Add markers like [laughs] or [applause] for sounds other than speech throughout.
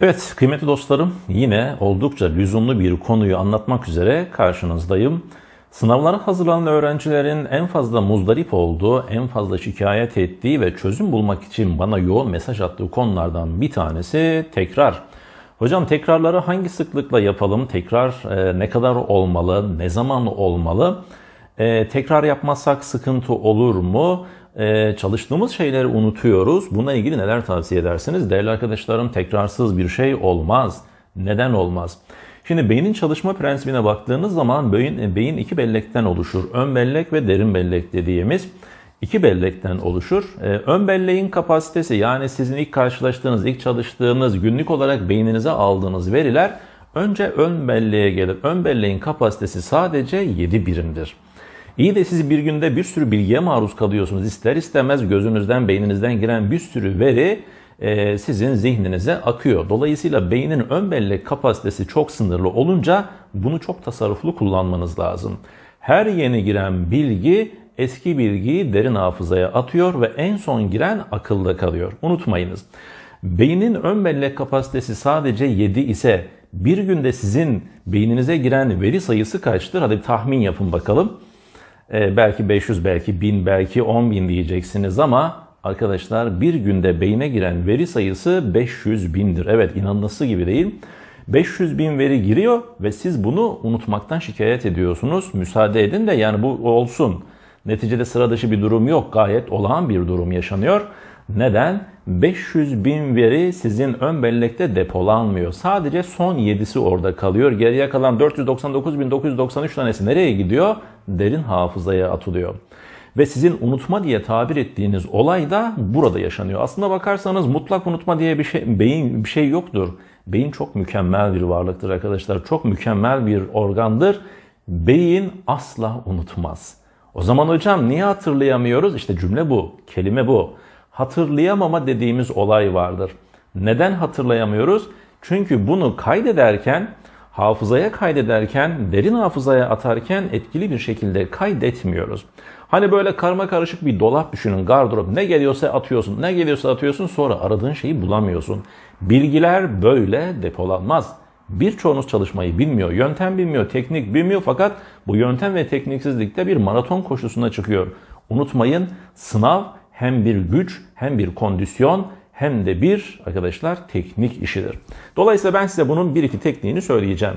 Evet kıymetli dostlarım yine oldukça lüzumlu bir konuyu anlatmak üzere karşınızdayım. Sınavlara hazırlanan öğrencilerin en fazla muzdarip olduğu, en fazla şikayet ettiği ve çözüm bulmak için bana yoğun mesaj attığı konulardan bir tanesi tekrar. Hocam tekrarları hangi sıklıkla yapalım? Tekrar e, ne kadar olmalı? Ne zaman olmalı? E, tekrar yapmazsak sıkıntı olur mu? e, çalıştığımız şeyleri unutuyoruz. Buna ilgili neler tavsiye edersiniz? Değerli arkadaşlarım tekrarsız bir şey olmaz. Neden olmaz? Şimdi beynin çalışma prensibine baktığınız zaman beyin, beyin iki bellekten oluşur. Ön bellek ve derin bellek dediğimiz iki bellekten oluşur. Ee, ön belleğin kapasitesi yani sizin ilk karşılaştığınız, ilk çalıştığınız, günlük olarak beyninize aldığınız veriler önce ön belleğe gelir. Ön belleğin kapasitesi sadece 7 birimdir. İyi de siz bir günde bir sürü bilgiye maruz kalıyorsunuz. İster istemez gözünüzden, beyninizden giren bir sürü veri e, sizin zihninize akıyor. Dolayısıyla beynin ön bellek kapasitesi çok sınırlı olunca bunu çok tasarruflu kullanmanız lazım. Her yeni giren bilgi eski bilgiyi derin hafızaya atıyor ve en son giren akılda kalıyor. Unutmayınız. Beynin ön bellek kapasitesi sadece 7 ise bir günde sizin beyninize giren veri sayısı kaçtır? Hadi tahmin yapın bakalım e, belki 500, belki 1000, belki 10 bin diyeceksiniz ama arkadaşlar bir günde beyine giren veri sayısı 500 bindir. Evet inanması gibi değil. 500 bin veri giriyor ve siz bunu unutmaktan şikayet ediyorsunuz. Müsaade edin de yani bu olsun. Neticede sıra dışı bir durum yok. Gayet olağan bir durum yaşanıyor. Neden? 500 bin veri sizin ön bellekte depolanmıyor. Sadece son 7'si orada kalıyor. Geriye kalan 499.993 tanesi nereye gidiyor? Derin hafızaya atılıyor. Ve sizin unutma diye tabir ettiğiniz olay da burada yaşanıyor. Aslında bakarsanız mutlak unutma diye bir şey, beyin bir şey yoktur. Beyin çok mükemmel bir varlıktır arkadaşlar. Çok mükemmel bir organdır. Beyin asla unutmaz. O zaman hocam niye hatırlayamıyoruz? İşte cümle bu, kelime bu hatırlayamama dediğimiz olay vardır. Neden hatırlayamıyoruz? Çünkü bunu kaydederken, hafızaya kaydederken, derin hafızaya atarken etkili bir şekilde kaydetmiyoruz. Hani böyle karma karışık bir dolap düşünün, gardırop. Ne geliyorsa atıyorsun, ne geliyorsa atıyorsun sonra aradığın şeyi bulamıyorsun. Bilgiler böyle depolanmaz. Birçoğunuz çalışmayı bilmiyor, yöntem bilmiyor, teknik bilmiyor fakat bu yöntem ve tekniksizlikte bir maraton koşusuna çıkıyor. Unutmayın sınav hem bir güç, hem bir kondisyon, hem de bir arkadaşlar teknik işidir. Dolayısıyla ben size bunun bir iki tekniğini söyleyeceğim.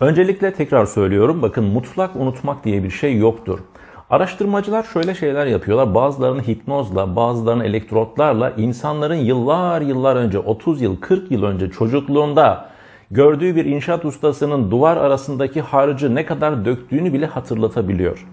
Öncelikle tekrar söylüyorum bakın mutlak unutmak diye bir şey yoktur. Araştırmacılar şöyle şeyler yapıyorlar. Bazılarını hipnozla, bazılarını elektrotlarla insanların yıllar yıllar önce 30 yıl 40 yıl önce çocukluğunda gördüğü bir inşaat ustasının duvar arasındaki harcı ne kadar döktüğünü bile hatırlatabiliyor.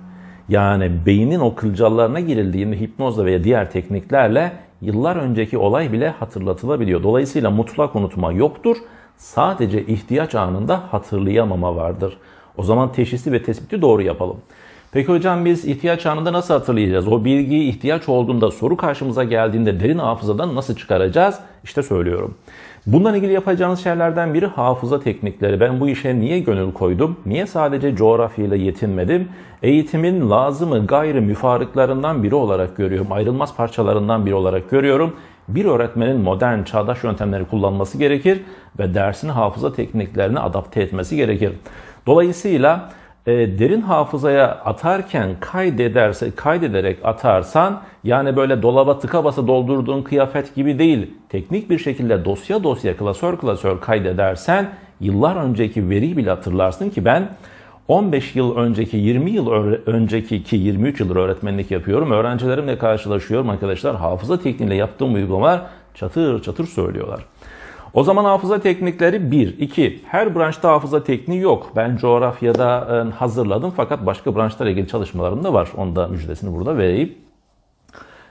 Yani beynin o kılcallarına girildiğinde hipnozla veya diğer tekniklerle yıllar önceki olay bile hatırlatılabiliyor. Dolayısıyla mutlak unutma yoktur. Sadece ihtiyaç anında hatırlayamama vardır. O zaman teşhisi ve tespiti doğru yapalım. Peki hocam biz ihtiyaç anında nasıl hatırlayacağız? O bilgiyi ihtiyaç olduğunda, soru karşımıza geldiğinde derin hafızadan nasıl çıkaracağız? İşte söylüyorum. Bundan ilgili yapacağınız şeylerden biri hafıza teknikleri. Ben bu işe niye gönül koydum? Niye sadece coğrafyayla yetinmedim? Eğitimin lazımı gayrı müfarıklarından biri olarak görüyorum. Ayrılmaz parçalarından biri olarak görüyorum. Bir öğretmenin modern, çağdaş yöntemleri kullanması gerekir ve dersini hafıza tekniklerine adapte etmesi gerekir. Dolayısıyla e, derin hafızaya atarken kaydederse, kaydederek atarsan yani böyle dolaba tıka basa doldurduğun kıyafet gibi değil teknik bir şekilde dosya dosya klasör klasör kaydedersen yıllar önceki veriyi bile hatırlarsın ki ben 15 yıl önceki, 20 yıl önceki ki 23 yıldır öğretmenlik yapıyorum. Öğrencilerimle karşılaşıyorum arkadaşlar. Hafıza tekniğiyle yaptığım uygulamalar çatır çatır söylüyorlar. O zaman hafıza teknikleri 1. 2. Her branşta hafıza tekniği yok. Ben coğrafyada hazırladım fakat başka branşlarla ilgili çalışmalarım da var. Onu da müjdesini burada vereyim.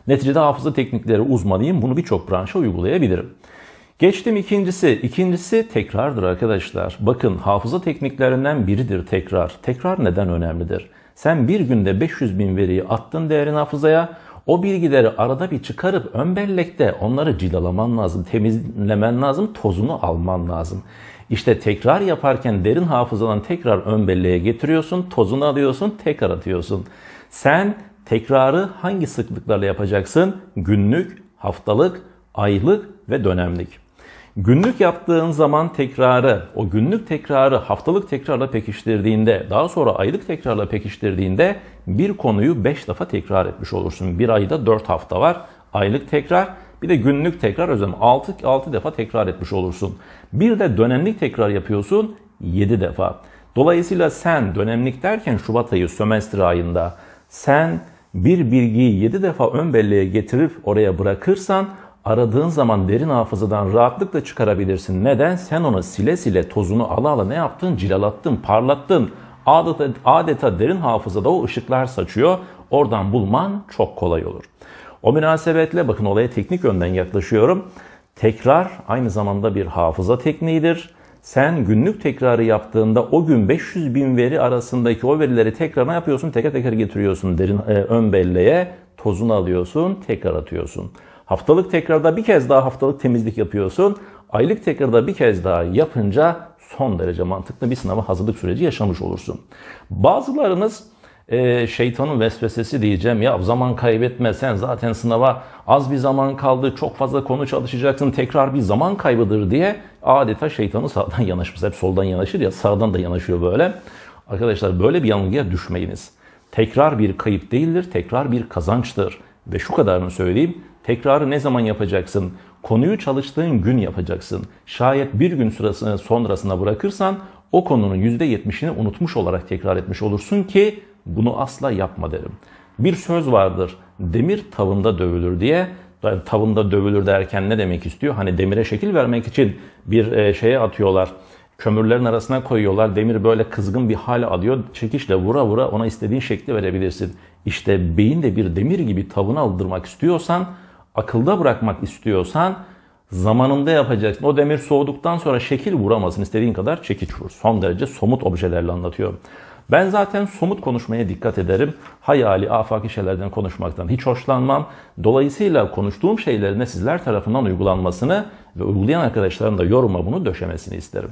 Neticede hafıza teknikleri uzmanıyım. Bunu birçok branşa uygulayabilirim. Geçtim ikincisi. İkincisi tekrardır arkadaşlar. Bakın hafıza tekniklerinden biridir tekrar. Tekrar neden önemlidir? Sen bir günde 500 bin veriyi attın değerin hafızaya. O bilgileri arada bir çıkarıp ön bellekte onları cilalaman lazım, temizlemen lazım, tozunu alman lazım. İşte tekrar yaparken derin hafızadan tekrar ön belleğe getiriyorsun, tozunu alıyorsun, tekrar atıyorsun. Sen tekrarı hangi sıklıklarla yapacaksın? Günlük, haftalık, aylık ve dönemlik. Günlük yaptığın zaman tekrarı, o günlük tekrarı haftalık tekrarla pekiştirdiğinde, daha sonra aylık tekrarla pekiştirdiğinde bir konuyu 5 defa tekrar etmiş olursun. Bir ayda 4 hafta var. Aylık tekrar, bir de günlük tekrar özlem 6 6 defa tekrar etmiş olursun. Bir de dönemlik tekrar yapıyorsun 7 defa. Dolayısıyla sen dönemlik derken Şubat ayı sömestr ayında sen bir bilgiyi 7 defa ön belleğe getirip oraya bırakırsan aradığın zaman derin hafızadan rahatlıkla çıkarabilirsin. Neden? Sen ona sile sile tozunu ala ala ne yaptın? Cilalattın, parlattın. Adeta, adeta derin hafızada o ışıklar saçıyor. Oradan bulman çok kolay olur. O münasebetle bakın olaya teknik yönden yaklaşıyorum. Tekrar aynı zamanda bir hafıza tekniğidir. Sen günlük tekrarı yaptığında o gün 500 bin veri arasındaki o verileri tekrar ne yapıyorsun? Teker teker getiriyorsun derin e, ön belleğe, tozunu alıyorsun, tekrar atıyorsun. Haftalık tekrarda bir kez daha haftalık temizlik yapıyorsun. Aylık tekrarda bir kez daha yapınca son derece mantıklı bir sınava hazırlık süreci yaşamış olursun. Bazılarınız e, şeytanın vesvesesi diyeceğim ya zaman kaybetme sen zaten sınava az bir zaman kaldı çok fazla konu çalışacaksın tekrar bir zaman kaybıdır diye adeta şeytanı sağdan [laughs] yanaşmış hep soldan yanaşır ya sağdan da yanaşıyor böyle. Arkadaşlar böyle bir yanılgıya düşmeyiniz. Tekrar bir kayıp değildir, tekrar bir kazançtır. Ve şu kadarını söyleyeyim, Tekrarı ne zaman yapacaksın? Konuyu çalıştığın gün yapacaksın. Şayet bir gün sırasını sonrasına bırakırsan o konunun %70'ini unutmuş olarak tekrar etmiş olursun ki bunu asla yapma derim. Bir söz vardır. Demir tavında dövülür diye yani tavında dövülür derken ne demek istiyor? Hani demire şekil vermek için bir e, şeye atıyorlar. Kömürlerin arasına koyuyorlar. Demir böyle kızgın bir hale alıyor. Çekişle vura vura ona istediğin şekli verebilirsin. İşte beyin de bir demir gibi tavını aldırmak istiyorsan akılda bırakmak istiyorsan zamanında yapacaksın. O demir soğuduktan sonra şekil vuramazsın. İstediğin kadar çekiç vur. Son derece somut objelerle anlatıyorum. Ben zaten somut konuşmaya dikkat ederim. Hayali, afaki şeylerden konuşmaktan hiç hoşlanmam. Dolayısıyla konuştuğum şeylerin de sizler tarafından uygulanmasını ve uygulayan arkadaşların da yoruma bunu döşemesini isterim.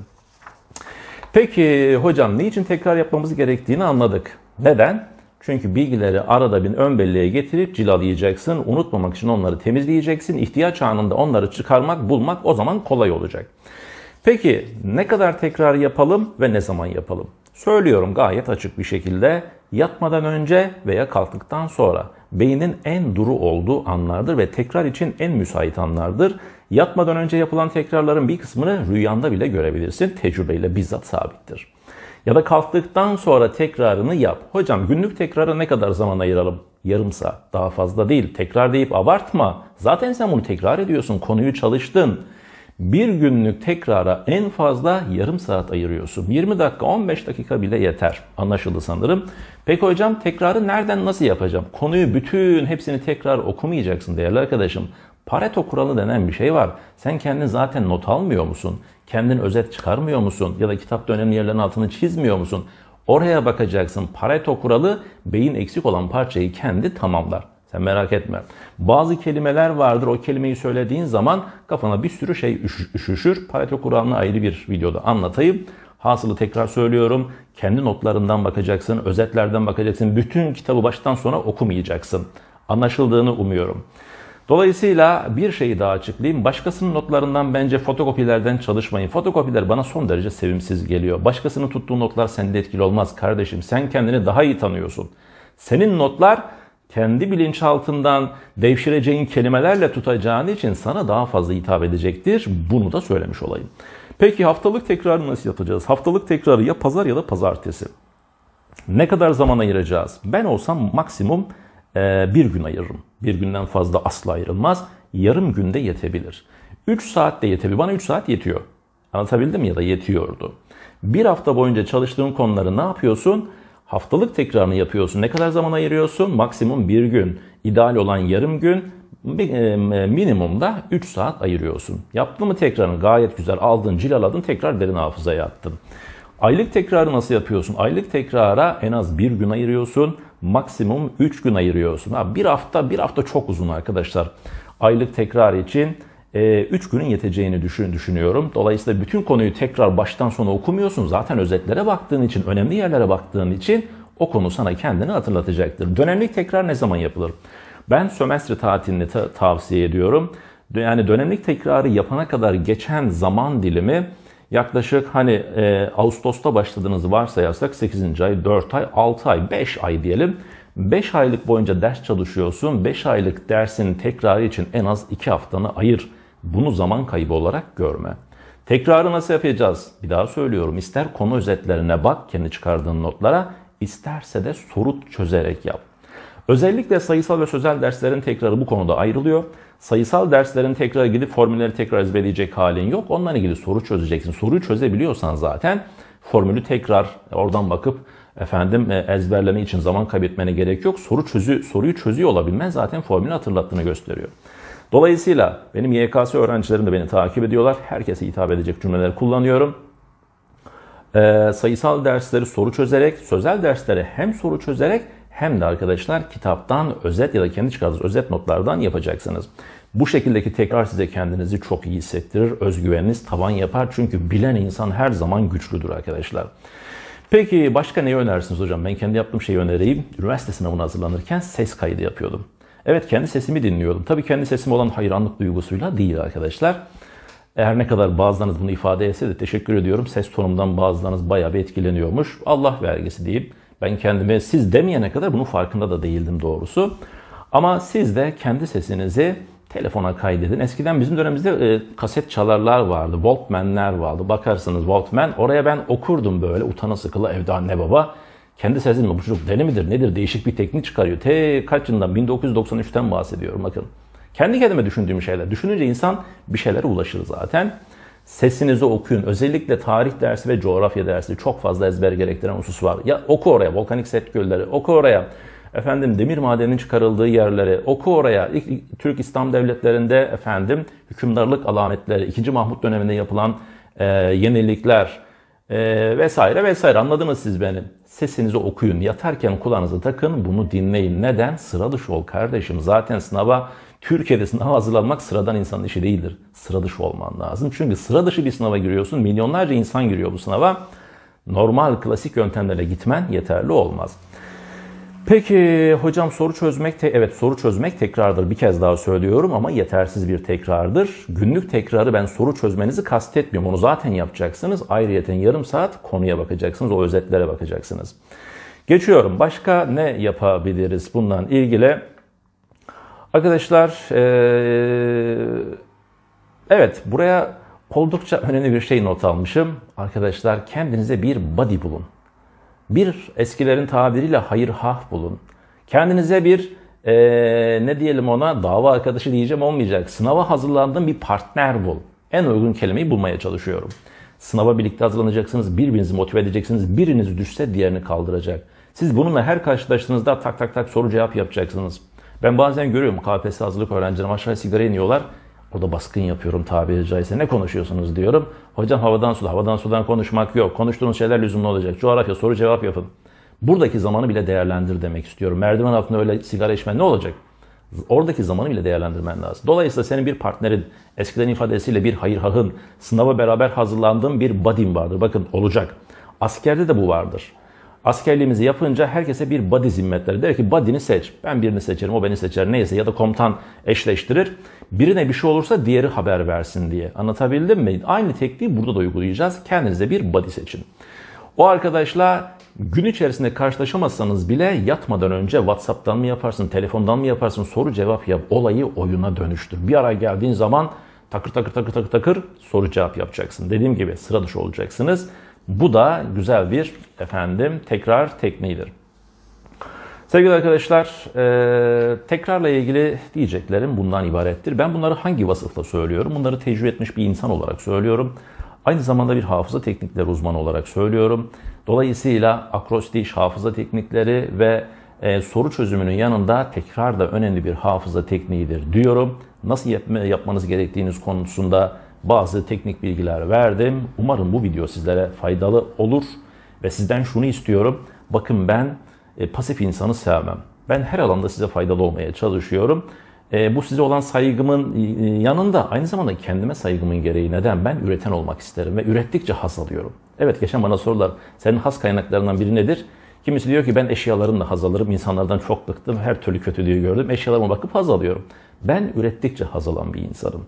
Peki hocam niçin tekrar yapmamız gerektiğini anladık. Neden? Çünkü bilgileri arada bir ön belleğe getirip cilalayacaksın. Unutmamak için onları temizleyeceksin. İhtiyaç anında onları çıkarmak, bulmak o zaman kolay olacak. Peki ne kadar tekrar yapalım ve ne zaman yapalım? Söylüyorum gayet açık bir şekilde yatmadan önce veya kalktıktan sonra beynin en duru olduğu anlardır ve tekrar için en müsait anlardır. Yatmadan önce yapılan tekrarların bir kısmını rüyanda bile görebilirsin. Tecrübeyle bizzat sabittir. Ya da kalktıktan sonra tekrarını yap. Hocam günlük tekrara ne kadar zaman ayıralım? Yarım saat. Daha fazla değil. Tekrar deyip abartma. Zaten sen bunu tekrar ediyorsun. Konuyu çalıştın. Bir günlük tekrara en fazla yarım saat ayırıyorsun. 20 dakika 15 dakika bile yeter. Anlaşıldı sanırım. Peki hocam tekrarı nereden nasıl yapacağım? Konuyu bütün hepsini tekrar okumayacaksın değerli arkadaşım. Pareto kuralı denen bir şey var. Sen kendin zaten not almıyor musun? Kendin özet çıkarmıyor musun? Ya da kitapta önemli yerlerin altını çizmiyor musun? Oraya bakacaksın. Pareto kuralı beyin eksik olan parçayı kendi tamamlar. Sen merak etme. Bazı kelimeler vardır. O kelimeyi söylediğin zaman kafana bir sürü şey üşüşür. Pareto kuralını ayrı bir videoda anlatayım. Hasılı tekrar söylüyorum. Kendi notlarından bakacaksın, özetlerden bakacaksın. Bütün kitabı baştan sona okumayacaksın. Anlaşıldığını umuyorum. Dolayısıyla bir şeyi daha açıklayayım. Başkasının notlarından bence fotokopilerden çalışmayın. Fotokopiler bana son derece sevimsiz geliyor. Başkasının tuttuğu notlar sende etkili olmaz kardeşim. Sen kendini daha iyi tanıyorsun. Senin notlar kendi bilinçaltından devşireceğin kelimelerle tutacağın için sana daha fazla hitap edecektir. Bunu da söylemiş olayım. Peki haftalık tekrarı nasıl yapacağız? Haftalık tekrarı ya pazar ya da pazartesi. Ne kadar zaman ayıracağız? Ben olsam maksimum ee, bir gün ayırırım. Bir günden fazla asla ayrılmaz. Yarım günde yetebilir. 3 saat de yetebilir. Bana 3 saat yetiyor. Anlatabildim mi? ya da yetiyordu. Bir hafta boyunca çalıştığın konuları ne yapıyorsun? Haftalık tekrarını yapıyorsun. Ne kadar zaman ayırıyorsun? Maksimum bir gün. İdeal olan yarım gün. E, e, minimumda 3 saat ayırıyorsun. Yaptın mı tekrarını? Gayet güzel. Aldın, cilaladın, tekrar derin hafızaya attın. Aylık tekrarı nasıl yapıyorsun? Aylık tekrara en az bir gün ayırıyorsun maksimum 3 gün ayırıyorsun. Ha, bir hafta, bir hafta çok uzun arkadaşlar. Aylık tekrar için 3 e, günün yeteceğini düşün, düşünüyorum. Dolayısıyla bütün konuyu tekrar baştan sona okumuyorsun. Zaten özetlere baktığın için, önemli yerlere baktığın için o konu sana kendini hatırlatacaktır. Dönemlik tekrar ne zaman yapılır? Ben sömestr tatilini ta- tavsiye ediyorum. Yani dönemlik tekrarı yapana kadar geçen zaman dilimi Yaklaşık hani e, Ağustos'ta başladığınızı varsayarsak 8. ay, 4 ay, 6 ay, 5 ay diyelim. 5 aylık boyunca ders çalışıyorsun. 5 aylık dersin tekrarı için en az 2 haftanı ayır. Bunu zaman kaybı olarak görme. Tekrarı nasıl yapacağız? Bir daha söylüyorum. İster konu özetlerine bak, kendi çıkardığın notlara, isterse de soru çözerek yap. Özellikle sayısal ve sözel derslerin tekrarı bu konuda ayrılıyor sayısal derslerin tekrar gidip formülleri tekrar ezberleyecek halin yok. Ondan ilgili soru çözeceksin. Soruyu çözebiliyorsan zaten formülü tekrar oradan bakıp efendim e, ezberleme için zaman kaybetmene gerek yok. Soru çözü soruyu çözüyor olabilmen zaten formülü hatırlattığını gösteriyor. Dolayısıyla benim YKS öğrencilerim de beni takip ediyorlar. Herkese hitap edecek cümleler kullanıyorum. Ee, sayısal dersleri soru çözerek, sözel dersleri hem soru çözerek hem de arkadaşlar kitaptan özet ya da kendi çıkardığınız özet notlardan yapacaksınız. Bu şekildeki tekrar size kendinizi çok iyi hissettirir. Özgüveniniz tavan yapar. Çünkü bilen insan her zaman güçlüdür arkadaşlar. Peki başka neyi önersiniz hocam? Ben kendi yaptığım şeyi önereyim. Üniversite sınavına hazırlanırken ses kaydı yapıyordum. Evet kendi sesimi dinliyordum. Tabii kendi sesime olan hayranlık duygusuyla değil arkadaşlar. Eğer ne kadar bazılarınız bunu ifade etse de teşekkür ediyorum. Ses tonumdan bazılarınız bayağı bir etkileniyormuş. Allah vergisi diyeyim. Ben kendime siz demeyene kadar bunun farkında da değildim doğrusu. Ama siz de kendi sesinizi telefona kaydedin. Eskiden bizim dönemimizde e, kaset çalarlar vardı, Walkman'ler vardı. Bakarsınız Walkman, oraya ben okurdum böyle utana sıkıla evde anne baba. Kendi sesin mi bu çocuk deli midir nedir değişik bir teknik çıkarıyor. Te kaç yılından 1993'ten bahsediyorum bakın. Kendi kendime düşündüğüm şeyler. Düşününce insan bir şeylere ulaşır zaten sesinizi okuyun. Özellikle tarih dersi ve coğrafya dersi çok fazla ezber gerektiren husus var. Ya oku oraya volkanik set gölleri, oku oraya efendim demir madenin çıkarıldığı yerleri, oku oraya ilk Türk İslam devletlerinde efendim hükümdarlık alametleri, 2. Mahmut döneminde yapılan e, yenilikler e, vesaire vesaire anladınız siz beni. Sesinizi okuyun, yatarken kulağınızı takın, bunu dinleyin. Neden? Sıra dışı ol kardeşim. Zaten sınava Türkiye'desinde hazırlanmak sıradan insanın işi değildir. Sıra dışı olman lazım. Çünkü sıra dışı bir sınava giriyorsun. Milyonlarca insan giriyor bu sınava. Normal klasik yöntemlerle gitmen yeterli olmaz. Peki hocam soru çözmek, te evet soru çözmek tekrardır bir kez daha söylüyorum ama yetersiz bir tekrardır. Günlük tekrarı ben soru çözmenizi kastetmiyorum. Onu zaten yapacaksınız. Ayrıyeten yarım saat konuya bakacaksınız, o özetlere bakacaksınız. Geçiyorum. Başka ne yapabiliriz bundan ilgili? Arkadaşlar, ee, evet buraya oldukça önemli bir şey not almışım. Arkadaşlar kendinize bir body bulun. Bir eskilerin tabiriyle hayır hah bulun. Kendinize bir ee, ne diyelim ona dava arkadaşı diyeceğim olmayacak. Sınava hazırlandığın bir partner bul. En uygun kelimeyi bulmaya çalışıyorum. Sınava birlikte hazırlanacaksınız, birbirinizi motive edeceksiniz, biriniz düşse diğerini kaldıracak. Siz bununla her karşılaştığınızda tak tak tak soru cevap yapacaksınız. Ben bazen görüyorum KPSS hazırlık öğrencilerim aşağıya sigara iniyorlar. Orada baskın yapıyorum tabiri caizse. Ne konuşuyorsunuz diyorum. Hocam havadan sudan, havadan sudan konuşmak yok. Konuştuğunuz şeyler lüzumlu olacak. Coğrafya soru cevap yapın. Buradaki zamanı bile değerlendir demek istiyorum. Merdiven altında öyle sigara içmen ne olacak? Oradaki zamanı bile değerlendirmen lazım. Dolayısıyla senin bir partnerin, eskiden ifadesiyle bir hayır hahın, sınava beraber hazırlandığın bir badin vardır. Bakın olacak. Askerde de bu vardır askerliğimizi yapınca herkese bir body zimmetleri. Der ki body'ni seç. Ben birini seçerim, o beni seçer neyse ya da komutan eşleştirir. Birine bir şey olursa diğeri haber versin diye. Anlatabildim mi? Aynı tekniği burada da uygulayacağız. Kendinize bir body seçin. O arkadaşla gün içerisinde karşılaşamazsanız bile yatmadan önce WhatsApp'tan mı yaparsın, telefondan mı yaparsın soru cevap yap. Olayı oyuna dönüştür. Bir ara geldiğin zaman takır takır takır takır takır soru cevap yapacaksın. Dediğim gibi sıra dışı olacaksınız. Bu da güzel bir efendim tekrar tekniğidir. Sevgili arkadaşlar, e, tekrarla ilgili diyeceklerim bundan ibarettir. Ben bunları hangi vasıfla söylüyorum? Bunları tecrübe etmiş bir insan olarak söylüyorum. Aynı zamanda bir hafıza teknikleri uzmanı olarak söylüyorum. Dolayısıyla akrostiş hafıza teknikleri ve e, soru çözümünün yanında tekrar da önemli bir hafıza tekniğidir diyorum. Nasıl yapma, yapmanız gerektiğiniz konusunda bazı teknik bilgiler verdim. Umarım bu video sizlere faydalı olur ve sizden şunu istiyorum. Bakın ben e, pasif insanı sevmem. Ben her alanda size faydalı olmaya çalışıyorum. E, bu size olan saygımın e, e, yanında aynı zamanda kendime saygımın gereği neden? Ben üreten olmak isterim ve ürettikçe haz alıyorum. Evet geçen bana sorular senin has kaynaklarından biri nedir? Kimisi diyor ki ben eşyalarını da haz alırım, İnsanlardan çok bıktım, her türlü kötülüğü gördüm, eşyalarıma bakıp haz alıyorum. Ben ürettikçe haz alan bir insanım.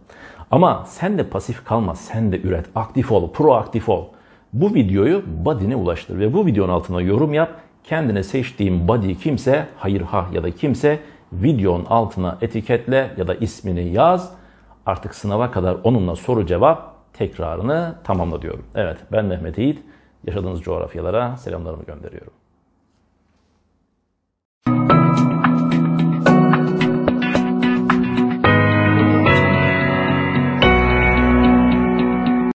Ama sen de pasif kalma, sen de üret, aktif ol, proaktif ol. Bu videoyu body'ne ulaştır ve bu videonun altına yorum yap. Kendine seçtiğin body kimse, hayır ha ya da kimse videonun altına etiketle ya da ismini yaz. Artık sınava kadar onunla soru cevap tekrarını tamamla diyorum. Evet ben Mehmet Yiğit. Yaşadığınız coğrafyalara selamlarımı gönderiyorum.